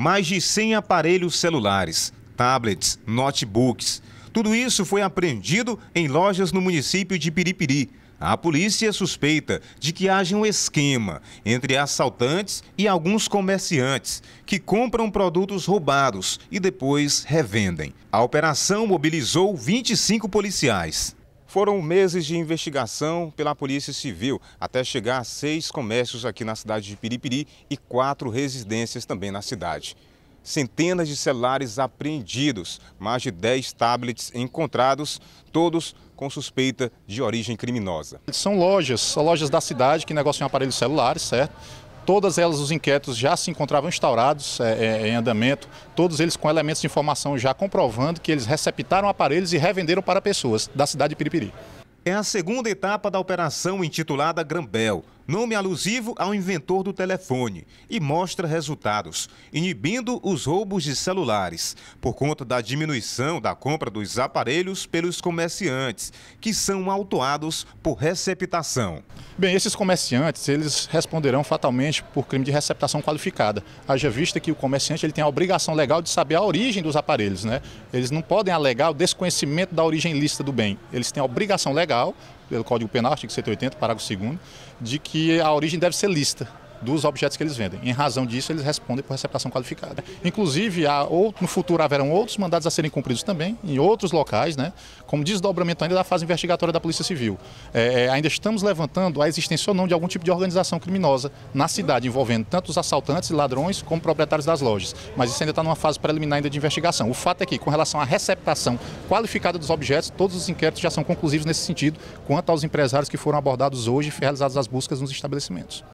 mais de 100 aparelhos celulares, tablets, notebooks. Tudo isso foi apreendido em lojas no município de Piripiri. A polícia é suspeita de que haja um esquema entre assaltantes e alguns comerciantes que compram produtos roubados e depois revendem. A operação mobilizou 25 policiais. Foram meses de investigação pela Polícia Civil até chegar a seis comércios aqui na cidade de Piripiri e quatro residências também na cidade. Centenas de celulares apreendidos, mais de 10 tablets encontrados, todos com suspeita de origem criminosa. São lojas, são lojas da cidade que negociam aparelhos celulares, certo? Todas elas, os inquéritos já se encontravam instaurados é, é, em andamento, todos eles com elementos de informação já comprovando que eles receptaram aparelhos e revenderam para pessoas da cidade de Piripiri. É a segunda etapa da operação intitulada Grambel nome alusivo ao inventor do telefone, e mostra resultados, inibindo os roubos de celulares, por conta da diminuição da compra dos aparelhos pelos comerciantes, que são autuados por receptação. Bem, esses comerciantes, eles responderão fatalmente por crime de receptação qualificada, haja vista que o comerciante ele tem a obrigação legal de saber a origem dos aparelhos, né? Eles não podem alegar o desconhecimento da origem lícita do bem. Eles têm a obrigação legal pelo Código Penal, artigo 180, parágrafo 2 de que a origem deve ser lícita dos objetos que eles vendem. Em razão disso, eles respondem por receptação qualificada. Inclusive, há, no futuro haverão outros mandados a serem cumpridos também, em outros locais, né, como desdobramento ainda da fase investigatória da Polícia Civil. É, é ainda estamos levantando a existência ou não de algum tipo de organização criminosa na cidade, envolvendo tanto os assaltantes e ladrões como proprietários das lojas. Mas isso ainda está numa fase preliminar ainda de investigação. O fato é que, com relação à receptação qualificada dos objetos, todos os inquéritos já são conclusivos nesse sentido, quanto aos empresários que foram abordados hoje e realizadas as buscas nos estabelecimentos.